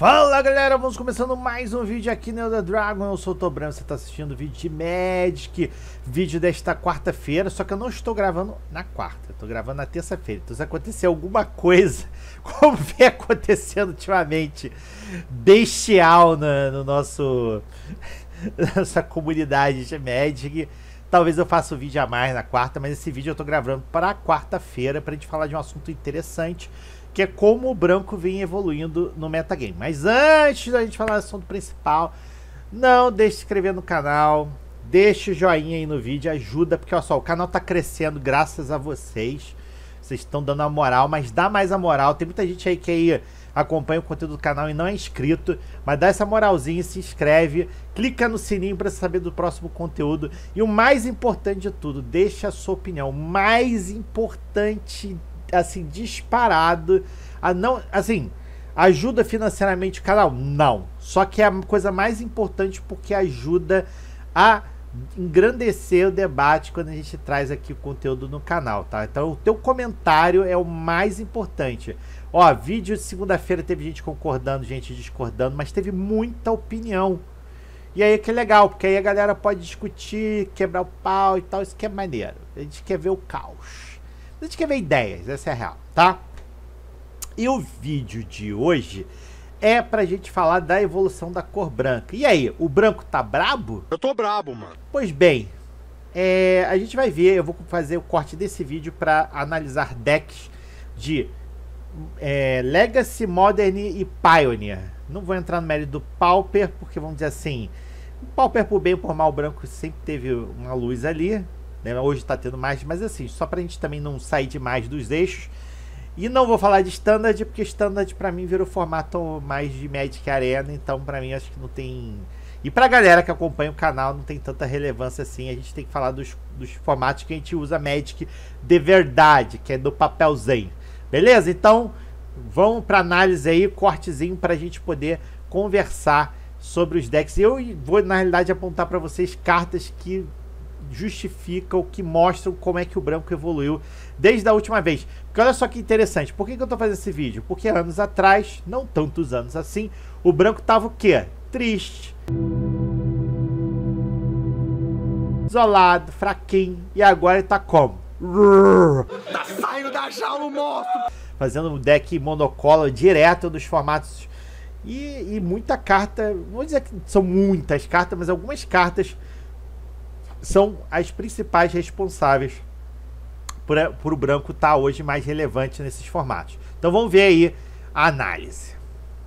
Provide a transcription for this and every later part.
Fala galera, vamos começando mais um vídeo aqui no The Dragon, eu sou o Tobrano. você está assistindo o vídeo de Magic, vídeo desta quarta-feira, só que eu não estou gravando na quarta, estou gravando na terça-feira, então se acontecer alguma coisa, como vem acontecendo ultimamente, bestial na, no nosso, nossa comunidade de Magic, talvez eu faça um vídeo a mais na quarta, mas esse vídeo eu estou gravando para quarta-feira, para a gente falar de um assunto interessante, que é como o branco vem evoluindo no metagame. Mas antes da gente falar do assunto principal, não deixe de se inscrever no canal, deixe o joinha aí no vídeo, ajuda, porque olha só, o canal tá crescendo graças a vocês. Vocês estão dando a moral, mas dá mais a moral. Tem muita gente aí que aí acompanha o conteúdo do canal e não é inscrito, mas dá essa moralzinha, se inscreve, clica no sininho para saber do próximo conteúdo. E o mais importante de tudo, deixa a sua opinião. O mais importante assim, disparado. A não, assim, ajuda financeiramente o canal? Não. Só que é a coisa mais importante porque ajuda a engrandecer o debate quando a gente traz aqui o conteúdo no canal, tá? Então o teu comentário é o mais importante. Ó, vídeo de segunda-feira teve gente concordando, gente discordando, mas teve muita opinião. E aí é que é legal, porque aí a galera pode discutir, quebrar o pau e tal, isso que é maneiro. A gente quer ver o caos. A gente quer ver ideias, essa é a real, tá? E o vídeo de hoje é pra gente falar da evolução da cor branca. E aí, o branco tá brabo? Eu tô brabo, mano. Pois bem, é, a gente vai ver, eu vou fazer o corte desse vídeo para analisar decks de é, Legacy, Modern e Pioneer. Não vou entrar no mérito do Pauper, porque vamos dizer assim, o Pauper por bem ou por mal, branco sempre teve uma luz ali, né? Hoje está tendo mais, mas assim, só para a gente também não sair demais dos eixos. E não vou falar de standard, porque standard para mim virou formato mais de Magic Arena, então para mim acho que não tem. E pra galera que acompanha o canal, não tem tanta relevância assim. A gente tem que falar dos, dos formatos que a gente usa Magic de verdade, que é do papelzinho. Beleza? Então, vamos pra análise aí, cortezinho, pra gente poder conversar sobre os decks. Eu vou, na realidade, apontar para vocês cartas que justifica, o que mostra como é que o branco evoluiu desde a última vez. Porque olha só que interessante, por que, que eu estou fazendo esse vídeo? Porque anos atrás, não tantos anos assim, o branco tava o quê? Triste. Isolado, fraquinho, e agora ele tá como? Tá saindo da jaula o monstro! Fazendo um deck monocola direto dos formatos e, e, muita carta, não vou dizer que são muitas cartas, mas algumas cartas são as principais responsáveis por, eh, por o branco estar tá hoje mais relevante nesses formatos. Então vamos ver aí a análise.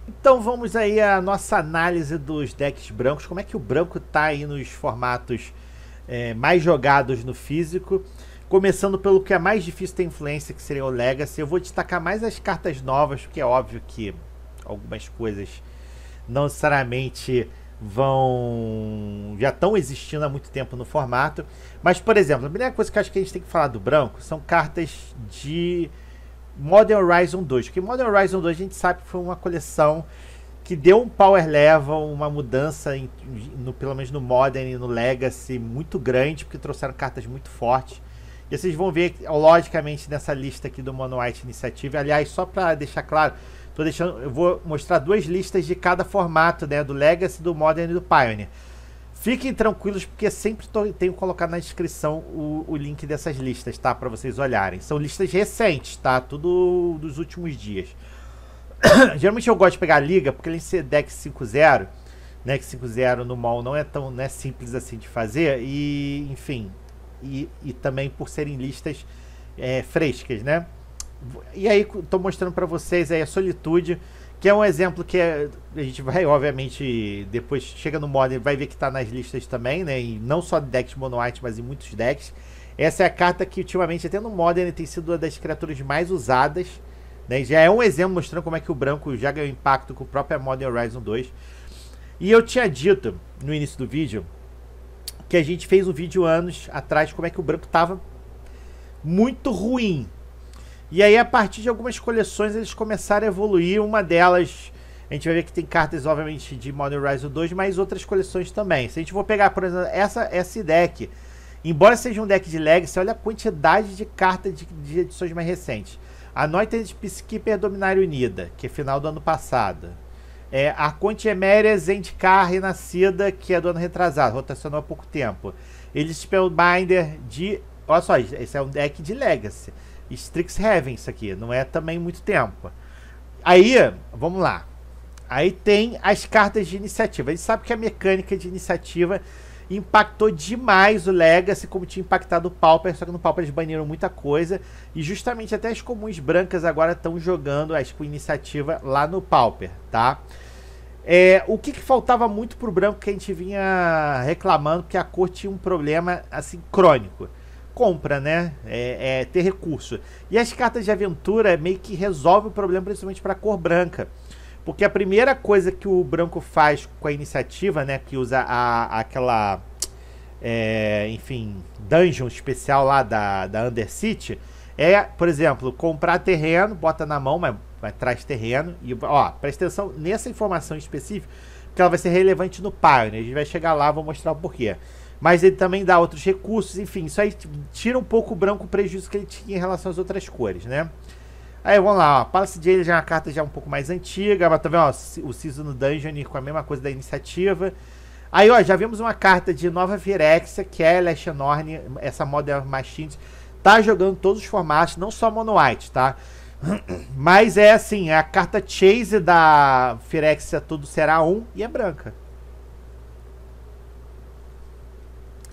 Então vamos aí à nossa análise dos decks brancos. Como é que o branco está aí nos formatos é, mais jogados no físico? Começando pelo que é mais difícil ter influência, que seria o Legacy. Eu vou destacar mais as cartas novas, porque é óbvio que algumas coisas não necessariamente vão já estão existindo há muito tempo no formato. Mas, por exemplo, a primeira coisa que acho que a gente tem que falar do branco são cartas de Modern Horizon 2. Porque Modern Horizon 2 a gente sabe que foi uma coleção que deu um power level, uma mudança, em, no, pelo menos no Modern e no Legacy, muito grande, porque trouxeram cartas muito fortes. E vocês vão ver, logicamente, nessa lista aqui do Mono White Iniciativa. Aliás, só para deixar claro, Tô deixando, eu vou mostrar duas listas de cada formato, né? Do Legacy, do Modern e do Pioneer. Fiquem tranquilos, porque sempre tô, tenho colocado na descrição o, o link dessas listas, tá? Para vocês olharem. São listas recentes, tá? Tudo dos últimos dias. Geralmente eu gosto de pegar a liga, porque ele é deck 5 Né, que no mall não é tão é simples assim de fazer. E, enfim, e, e também por serem listas é, frescas, né? E aí estou mostrando para vocês aí a solitude, que é um exemplo que é, a gente vai, obviamente, depois chega no Modern, vai ver que está nas listas também, né? E não só decks mono white, mas em muitos decks. Essa é a carta que ultimamente, até no Modern, tem sido uma das criaturas mais usadas. Né? Já é um exemplo mostrando como é que o branco já ganhou impacto com o próprio Modern Horizon 2. E eu tinha dito no início do vídeo que a gente fez um vídeo anos atrás como é que o branco estava muito ruim e aí, a partir de algumas coleções, eles começaram a evoluir. Uma delas, a gente vai ver que tem cartas, obviamente, de Modern Horizon 2, mas outras coleções também. Se a gente for pegar, por exemplo, essa, esse deck, embora seja um deck de Legacy, olha a quantidade de cartas de, de edições mais recentes. A de Peacekeeper Dominária Unida, que é final do ano passado. É, a Conte Emeria Zendikar Renascida, que é do ano retrasado, rotacionou há pouco tempo. Eles Spellbinder de. Olha só, esse é um deck de Legacy. Strixhaven isso aqui, não é também muito tempo. Aí, vamos lá. Aí tem as cartas de iniciativa. A gente sabe que a mecânica de iniciativa impactou demais o Legacy, como tinha impactado o Pauper, só que no Pauper eles baniram muita coisa. E justamente até as comuns brancas agora estão jogando as com tipo, iniciativa lá no Pauper, tá? É, o que, que, faltava muito pro branco que a gente vinha reclamando, que a cor tinha um problema assim crônico compra, né? É, é, ter recurso. E as cartas de aventura meio que resolve o problema, principalmente para cor branca. Porque a primeira coisa que o branco faz com a iniciativa, né? Que usa a, aquela. É, enfim, dungeon especial lá da, da Undercity. É, por exemplo, comprar terreno, bota na mão, mas, mas traz terreno. E, ó, presta atenção nessa informação específica, que ela vai ser relevante no Pioneer. A gente vai chegar lá, vou mostrar o porquê. Mas ele também dá outros recursos, enfim, isso aí tira um pouco o branco o prejuízo que ele tinha em relação às outras cores, né? Aí vamos lá, ó. Palace Jail já é uma carta já um pouco mais antiga, mas também tá ó, o Ciso no Dungeon com a mesma coisa da iniciativa. Aí, ó, já vimos uma carta de Nova Firexia, que é Lash Norn, essa Modern é Machines. Tá jogando todos os formatos, não só Mono White, tá? Mas é assim, é a carta Chase da Firexia tudo será um, e é branca.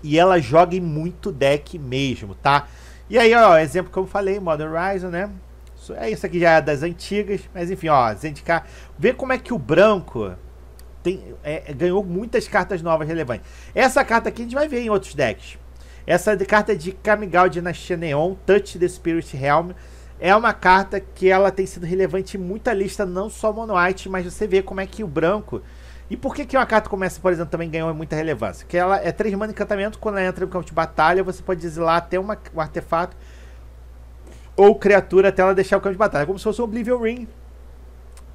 E ela joga em muito deck mesmo, tá? E aí, ó, exemplo que eu falei, Modern Horizon, né? Isso é, aqui já é das antigas, mas enfim, ó, Zendikar. Vê como é que o branco tem, é, é, ganhou muitas cartas novas relevantes. Essa carta aqui a gente vai ver em outros decks. Essa de, carta de Kamigal na Neon, Touch the Spirit Realm, é uma carta que ela tem sido relevante em muita lista, não só Mono White, mas você vê como é que o branco e por que, que uma carta começa, por exemplo, também ganhou muita relevância? Que ela é três mana encantamento, quando ela entra no campo de batalha, você pode exilar até uma, um artefato ou criatura até ela deixar o campo de batalha. É como se fosse um Oblivion Ring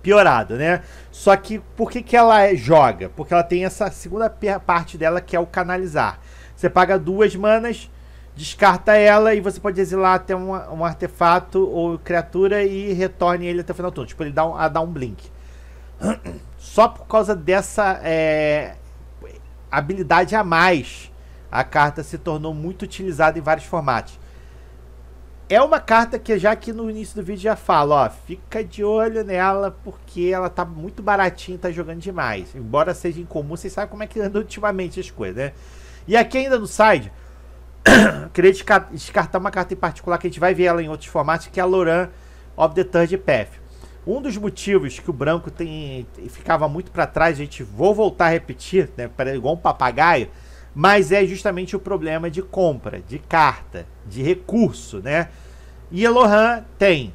piorado, né? Só que por que, que ela é, joga? Porque ela tem essa segunda parte dela que é o canalizar. Você paga duas manas, descarta ela e você pode exilar até um, um artefato ou criatura e retorne ele até o final do turno. Tipo, ele dá um, a dar um blink. só por causa dessa é, habilidade a mais, a carta se tornou muito utilizada em vários formatos. É uma carta que já aqui no início do vídeo já falo, ó, fica de olho nela porque ela tá muito baratinha, tá jogando demais. Embora seja incomum, vocês sabem como é que anda ultimamente as coisas, né? E aqui ainda no side, queria descartar uma carta em particular que a gente vai ver ela em outros formatos, que é a Loran of the Third Path. Um dos motivos que o branco tem ficava muito para trás, a gente, vou voltar a repetir, né, igual um papagaio, mas é justamente o problema de compra, de carta, de recurso, né? E a Lohan tem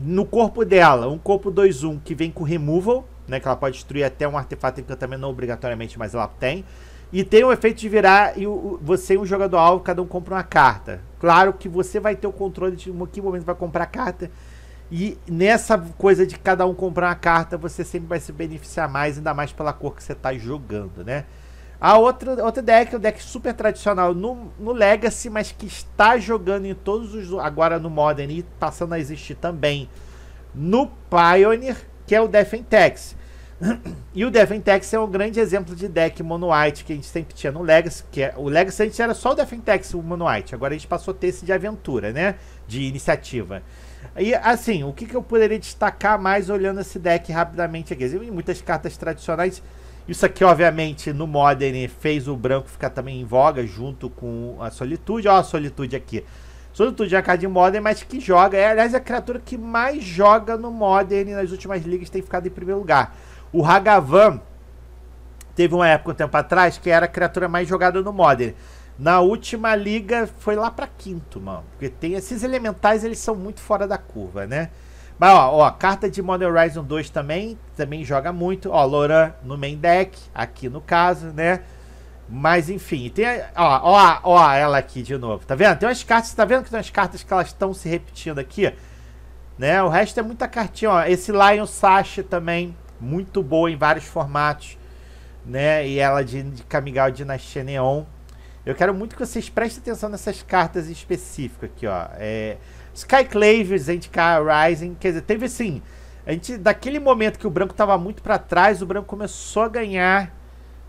no corpo dela um corpo 2-1 que vem com removal, né, que ela pode destruir até um artefato encantamento, não obrigatoriamente, mas ela tem. E tem o efeito de virar e o, você e um jogador alvo, cada um compra uma carta. Claro que você vai ter o controle de em que momento vai comprar a carta e nessa coisa de cada um comprar uma carta, você sempre vai se beneficiar mais, ainda mais pela cor que você está jogando, né? A outra, outra deck é é um deck super tradicional no, no Legacy, mas que está jogando em todos os. agora no Modern e passando a existir também no Pioneer, que é o Defentex. E o Defentex é um grande exemplo de deck mono white que a gente sempre tinha no Legacy, que é, o Legacy antes era só o Defentex o mono white, agora a gente passou a ter esse de aventura, né? De iniciativa. E assim, o que, que eu poderia destacar mais olhando esse deck rapidamente aqui? vi muitas cartas tradicionais. Isso aqui, obviamente, no Modern fez o branco ficar também em voga junto com a Solitude. Olha a Solitude aqui. Solitude é uma carta de Modern, mas que joga. É, aliás, é a criatura que mais joga no Modern nas últimas ligas tem ficado em primeiro lugar. O Hagavan teve uma época, um tempo atrás, que era a criatura mais jogada no Modern. Na última liga foi lá para quinto, mano. Porque tem esses elementais, eles são muito fora da curva, né? Mas ó, ó carta de Modern Horizon 2 também, também joga muito. Ó, Loran no main deck, aqui no caso, né? Mas enfim, tem ó, ó, ó ela aqui de novo. Tá vendo? Tem umas cartas, tá vendo que tem umas cartas que elas estão se repetindo aqui, né? O resto é muita cartinha, ó. Esse Lion sash também muito boa em vários formatos, né? E ela de, de Kamigawa Dinastia Neon eu quero muito que vocês prestem atenção nessas cartas específicas aqui, ó. É, Skyclave, Zendikar Rising, quer dizer, teve assim... A gente, daquele momento que o branco estava muito para trás, o branco começou a ganhar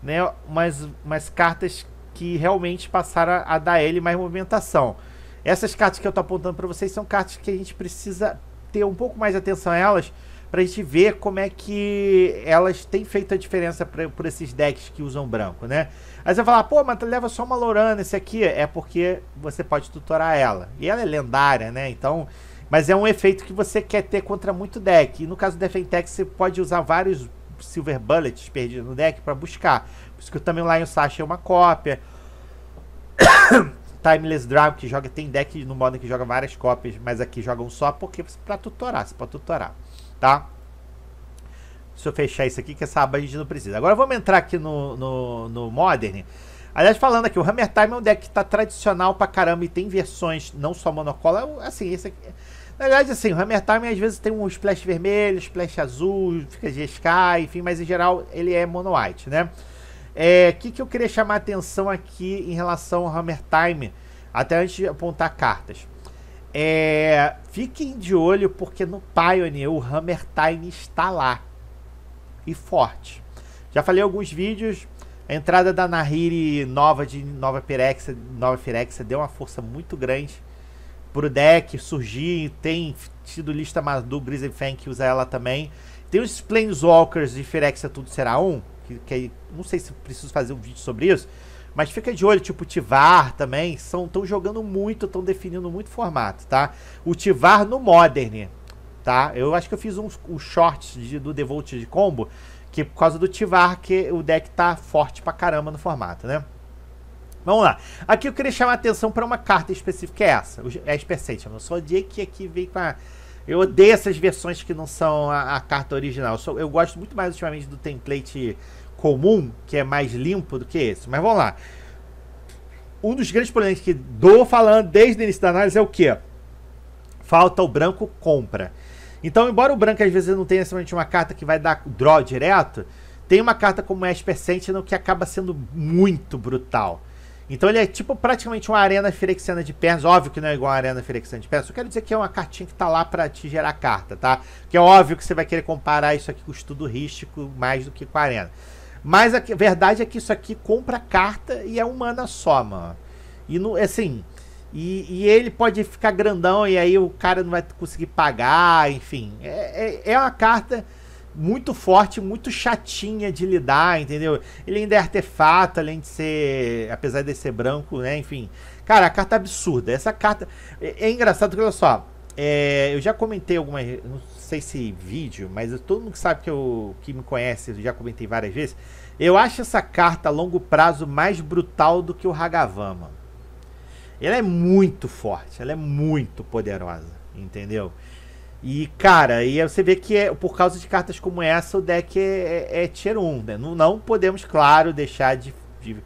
né, umas, umas cartas que realmente passaram a, a dar ele mais movimentação. Essas cartas que eu estou apontando para vocês são cartas que a gente precisa ter um pouco mais de atenção a elas, para a gente ver como é que elas têm feito a diferença pra, por esses decks que usam branco, né? Aí você vai falar, pô, mas leva só uma Lorana esse aqui. É porque você pode tutorar ela. E ela é lendária, né? Então, mas é um efeito que você quer ter contra muito deck. E no caso do Defentex, você pode usar vários Silver Bullets perdidos no deck para buscar. Por isso que também o Lion Sasha é uma cópia. Timeless Drive, que joga, tem deck no modo que joga várias cópias, mas aqui jogam só porque para tutorar, você pode tutorar tá? Deixa eu fechar isso aqui, que essa aba a gente não precisa. Agora vamos entrar aqui no, no, no Modern. Aliás, falando aqui, o Hammer Time é um deck que tá tradicional pra caramba e tem versões não só monocola, é assim, esse aqui... Na verdade, assim, o Hammer Time às vezes tem um splash vermelho, splash azul, fica de sky, enfim, mas em geral ele é mono white, né? É, que que eu queria chamar a atenção aqui em relação ao Hammer Time, até antes de apontar cartas. É, fiquem de olho porque no Pioneer o Hammer Time está lá e forte. Já falei alguns vídeos. A entrada da Nahiri nova de Nova Pirexa, Nova Pirexa deu uma força muito grande pro deck surgir. Tem tido lista do Grizzly que usa ela também. Tem os Planeswalkers de Firexia Tudo Será Um, que, que, não sei se preciso fazer um vídeo sobre isso, mas fica de olho, tipo, o Tivar também. Estão jogando muito, estão definindo muito formato, tá? O Tivar no Modern, tá? Eu acho que eu fiz uns, uns shorts de, do Devolt de combo, que por causa do Tivar, que o deck tá forte pra caramba no formato, né? Vamos lá. Aqui eu queria chamar a atenção para uma carta específica, que é essa. É a Espersation. Eu só odiei que aqui vem com a... Eu odeio essas versões que não são a, a carta original. Eu, sou, eu, gosto muito mais ultimamente do template comum, que é mais limpo do que esse. Mas vamos lá. Um dos grandes problemas que dou falando desde o início da análise é o que? Falta o branco compra. Então, embora o branco às vezes não tenha somente uma carta que vai dar draw direto, tem uma carta como Esper Sentinel que acaba sendo muito brutal. Então ele é tipo praticamente uma arena firexiana de pernas. Óbvio que não é igual a arena firexiana de pernas. Só quero dizer que é uma cartinha que tá lá para te gerar carta, tá? Que é óbvio que você vai querer comparar isso aqui com o estudo rístico mais do que com a arena. Mas a verdade é que isso aqui compra carta e é humana só, mano. E no, é assim. E, e, ele pode ficar grandão e aí o cara não vai conseguir pagar, enfim. É, é, é, uma carta muito forte, muito chatinha de lidar, entendeu? Ele ainda é artefato, além de ser. Apesar de ser branco, né? Enfim. Cara, a carta é absurda. Essa carta. É, é engraçado que, olha só. É, eu já comentei algumas sei se vídeo, mas eu, todo mundo que sabe que, eu, que me conhece, eu já comentei várias vezes. Eu acho essa carta a longo prazo mais brutal do que o Hagavan, mano. Ela é muito forte, ela é muito poderosa, entendeu? E, cara, e você vê que é, por causa de cartas como essa, o deck é, é, é tier 1, né? Não, não podemos, claro, deixar de, de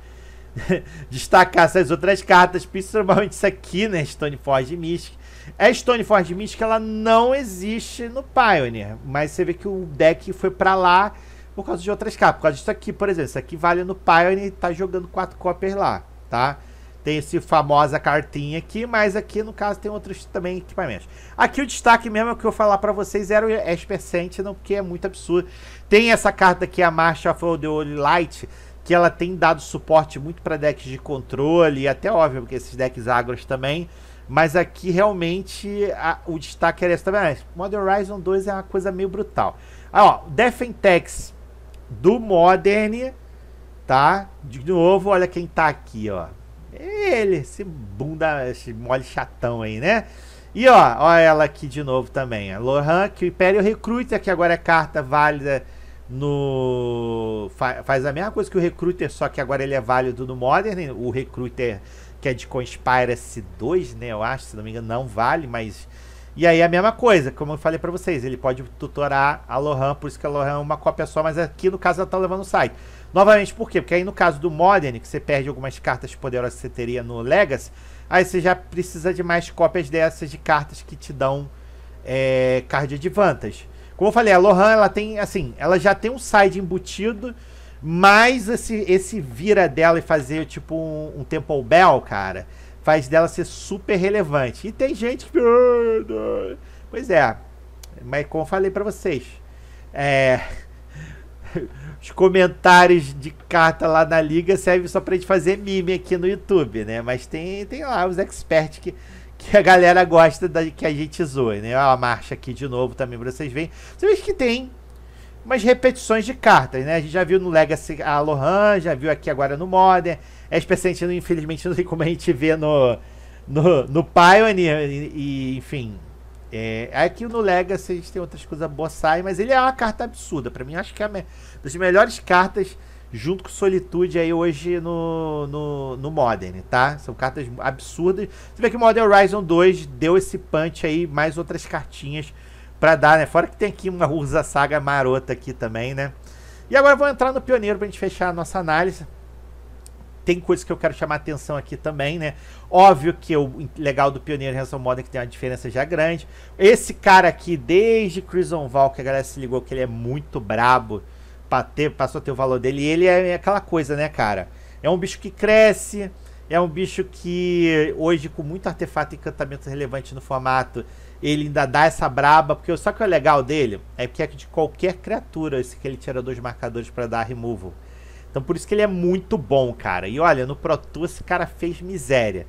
destacar essas outras cartas, principalmente isso aqui, né? Stoneforge Mystic. É Stoneforge Stoneford que ela não existe no Pioneer, mas você vê que o deck foi para lá por causa de outras capas. Por causa disso aqui, por exemplo, isso aqui vale no Pioneer e tá jogando quatro coppers lá, tá? Tem esse famosa cartinha aqui, mas aqui no caso tem outros também equipamentos. Aqui o destaque mesmo é o que eu falar para vocês era o Esper não porque é muito absurdo. Tem essa carta aqui, a March of the Holy Light, que ela tem dado suporte muito para decks de controle, e até óbvio, porque esses decks agros também. Mas aqui realmente a, o destaque era esse também. Ah, Modern Horizon 2 é uma coisa meio brutal. Ah, ó, Defentex do Modern, tá? De novo, olha quem tá aqui, ó. Ele, esse bunda, esse mole chatão aí, né? E ó, ó ela aqui de novo também. A Lohan, que o Império Recruiter, que agora é carta válida no. Fa faz a mesma coisa que o Recruiter, só que agora ele é válido no Modern. O Recruiter que é de Conspiracy 2, né? Eu acho, se não me engano, não vale, mas. E aí é a mesma coisa, como eu falei para vocês, ele pode tutorar a Lohan, por isso que a Lohan é uma cópia só, mas aqui no caso ela tá levando o site. Novamente, por quê? Porque aí no caso do Modern, que você perde algumas cartas poderosas que você teria no Legacy, aí você já precisa de mais cópias dessas de cartas que te dão é, card advantage. Como eu falei, a Lohan, ela tem, assim, ela já tem um side embutido, mas esse, esse vira dela e fazer tipo um, um Temple Bell, cara, faz dela ser super relevante. E tem gente que. Pois é. Mas como eu falei para vocês, é... os comentários de carta lá na liga servem só pra gente fazer meme aqui no YouTube, né? Mas tem, tem lá os experts que, que a galera gosta da, que a gente zoe né? Ó, a marcha aqui de novo também pra vocês verem. Vocês veem que tem umas repetições de cartas, né? A gente já viu no Legacy a Lohan, já viu aqui agora no Modern. É especialmente, infelizmente, não tem como a gente vê no, no, no Pioneer e, e enfim. É, aqui no Legacy a gente tem outras coisas boas, sai, mas ele é uma carta absurda. para mim, acho que é uma das melhores cartas junto com Solitude aí hoje no, no, no Modern, tá? São cartas absurdas. Você vê que o Modern Horizon 2 deu esse punch aí, mais outras cartinhas para dar, né? Fora que tem aqui uma Urza Saga marota aqui também, né? E agora vou entrar no Pioneiro pra gente fechar a nossa análise. Tem coisas que eu quero chamar atenção aqui também, né? Óbvio que o legal do Pioneiro Ransom Modern é que tem uma diferença já grande. Esse cara aqui, desde Crimson Val, que a galera se ligou que ele é muito brabo, pra ter, passou a ter o valor dele. E ele é aquela coisa, né, cara? É um bicho que cresce, é um bicho que hoje, com muito artefato e encantamento relevante no formato, ele ainda dá essa braba, porque só que o é legal dele é que é de qualquer criatura esse que ele tira dois marcadores para dar removal. Então por isso que ele é muito bom, cara. E olha, no Pro Tour esse cara fez miséria.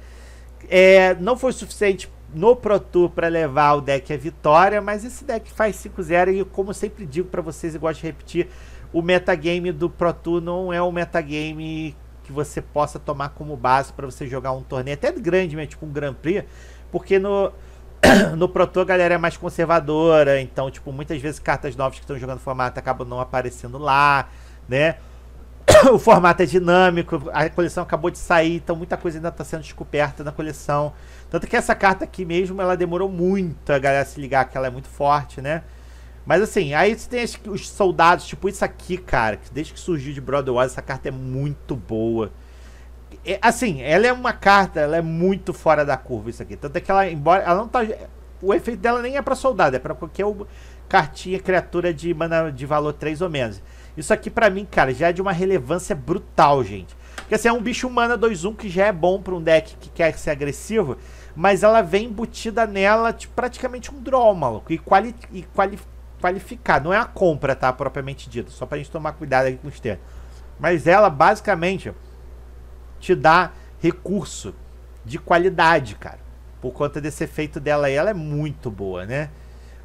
É, não foi suficiente no Pro Tour para levar o deck à vitória, mas esse deck faz 5-0 e como sempre digo para vocês e gosto de repetir, o metagame do Pro Tour não é um metagame que você possa tomar como base para você jogar um torneio até grande, mesmo, tipo um Grand Prix, porque no no Proto a galera é mais conservadora, então, tipo, muitas vezes cartas novas que estão jogando formato acabam não aparecendo lá, né? o formato é dinâmico, a coleção acabou de sair, então muita coisa ainda está sendo descoberta na coleção. Tanto que essa carta aqui mesmo, ela demorou muito a galera se ligar, que ela é muito forte, né? Mas assim, aí você tem os soldados, tipo isso aqui, cara, que desde que surgiu de Brother Wars, essa carta é muito boa. É, assim, ela é uma carta, ela é muito fora da curva isso aqui. Tanto é que ela, embora. Ela não tá. O efeito dela nem é para soldado, é para qualquer cartinha, criatura de, mana, de valor 3 ou menos. Isso aqui, para mim, cara, já é de uma relevância brutal, gente. Porque assim, é um bicho humana 2-1 que já é bom pra um deck que quer ser agressivo, mas ela vem embutida nela tipo, praticamente um draw, maluco. E, quali e quali qualificar. Não é a compra, tá? Propriamente dita. Só pra gente tomar cuidado aqui com os termos. Mas ela, basicamente te dá recurso de qualidade, cara. Por conta desse efeito dela aí, ela é muito boa, né?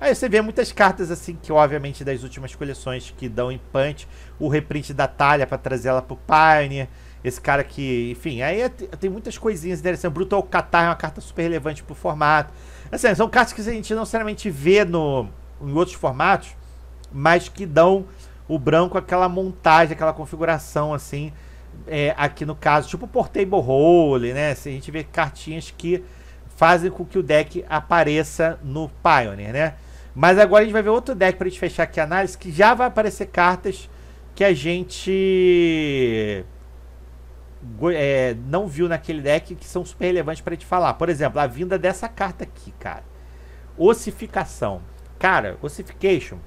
Aí você vê muitas cartas assim que, obviamente, das últimas coleções que dão em punch, o reprint da talha para trazer ela pro Pioneer. Esse cara que, enfim, aí é, tem muitas coisinhas interessantes. Assim, Brutal Catar é uma carta super relevante pro formato. Assim, são cartas que a gente não necessariamente vê no, em outros formatos, mas que dão o branco aquela montagem, aquela configuração assim é, aqui no caso, tipo o Portable Role, né? Se a gente vê cartinhas que fazem com que o deck apareça no Pioneer, né? Mas agora a gente vai ver outro deck para gente fechar aqui a análise que já vai aparecer cartas que a gente é, não viu naquele deck que são super relevantes para gente falar. Por exemplo, a vinda dessa carta aqui, cara. Ossificação. Cara, Ossification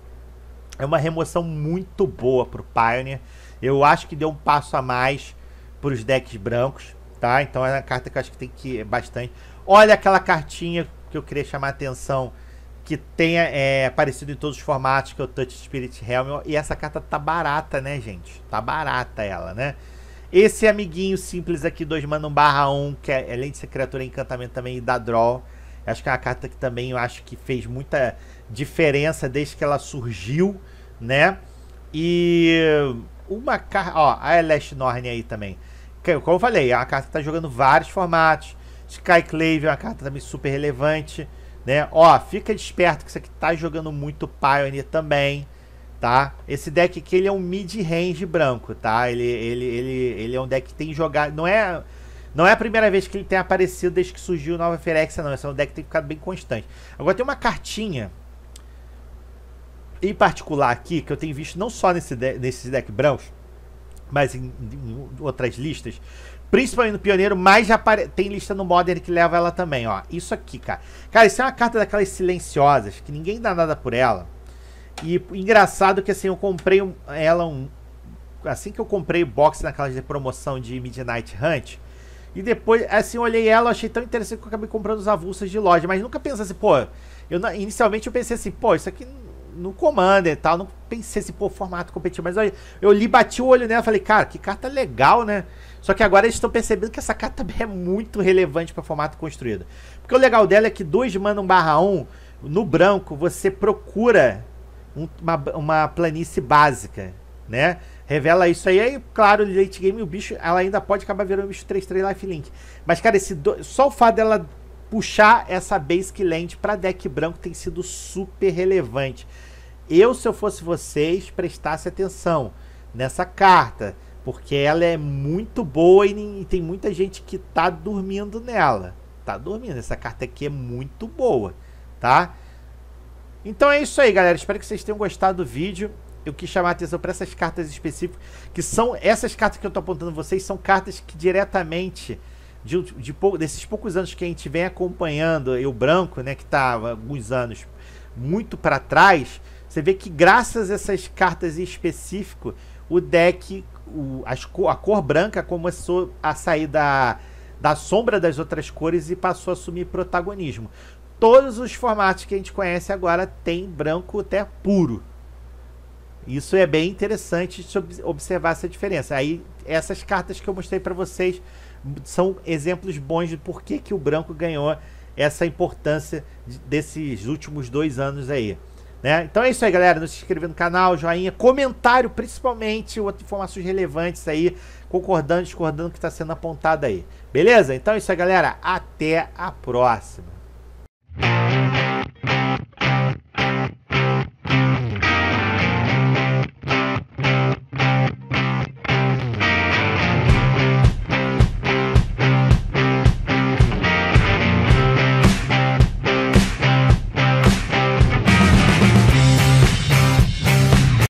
é uma remoção muito boa para o Pioneer eu acho que deu um passo a mais para os decks brancos, tá? Então é uma carta que eu acho que tem que ir bastante. Olha aquela cartinha que eu queria chamar a atenção, que tenha é, aparecido em todos os formatos, que é o Touch Spirit Helm. E essa carta tá barata, né, gente? Tá barata ela, né? Esse amiguinho simples aqui, 2 mana 1 barra 1, que é, é, além de ser criatura é encantamento também dá draw. Acho que é uma carta que também eu acho que fez muita diferença desde que ela surgiu, né? E uma carta. Ó, a Eleste Norn aí também. Que, como eu falei, é uma carta que tá jogando vários formatos. Skyclave é uma carta também super relevante. Né? Ó, fica esperto que isso aqui tá jogando muito Pioneer também. Tá? Esse deck aqui ele é um mid-range branco, tá? Ele, ele, ele, ele é um deck que tem jogado. Não é. Não é a primeira vez que ele tem aparecido desde que surgiu Nova Ferexia, não. Esse é um deck que tem ficado bem constante. Agora tem uma cartinha em particular aqui, que eu tenho visto não só nesse de nesses deck brancos, mas em, em, outras listas, principalmente no Pioneiro, mas já tem lista no Modern que leva ela também, ó. Isso aqui, cara. Cara, isso é uma carta daquelas silenciosas, que ninguém dá nada por ela. E engraçado que assim, eu comprei ela um, assim que eu comprei o box naquelas de promoção de Midnight Hunt, e depois, assim, eu olhei ela, achei tão interessante que eu acabei comprando os avulsos de loja, mas nunca pensei assim, pô, eu, inicialmente eu pensei assim, pô, isso aqui no Commander e tal. Não pensei assim, pô, formato competitivo. Mas olha, eu li, bati o olho nela e falei, cara, que carta legal, né? Só que agora eles estão percebendo que essa carta é muito relevante para formato construído. Porque o legal dela é que 2 mana 1 barra 1, no branco, você procura um, uma, uma planície básica, né? Revela isso aí. aí claro, no late game, o bicho, ela ainda pode acabar virando um bicho 3-3 lifelink. Mas, cara, esse do... só o fato dela puxar essa basic land para deck branco tem sido super relevante. Eu, se eu fosse vocês, prestasse atenção nessa carta, porque ela é muito boa e, e tem muita gente que tá dormindo nela. Tá dormindo, essa carta aqui é muito boa, tá? Então é isso aí, galera. Espero que vocês tenham gostado do vídeo. Eu quis chamar a atenção para essas cartas específicas, que são essas cartas que eu tô apontando vocês, são cartas que diretamente de, de pou, desses poucos anos que a gente vem acompanhando, e o Branco, né, que estava tá alguns anos muito para trás, você vê que graças a essas cartas em específico, o deck, o, as, a cor branca começou a sair da, da sombra das outras cores e passou a assumir protagonismo. Todos os formatos que a gente conhece agora tem branco até puro. Isso é bem interessante observar essa diferença. Aí essas cartas que eu mostrei para vocês são exemplos bons de por que, que o branco ganhou essa importância desses últimos dois anos aí. Né? Então é isso aí, galera. Não se inscrever no canal, joinha, comentário, principalmente, outras informações relevantes aí, concordando, discordando que está sendo apontado aí. Beleza? Então é isso aí, galera. Até a próxima.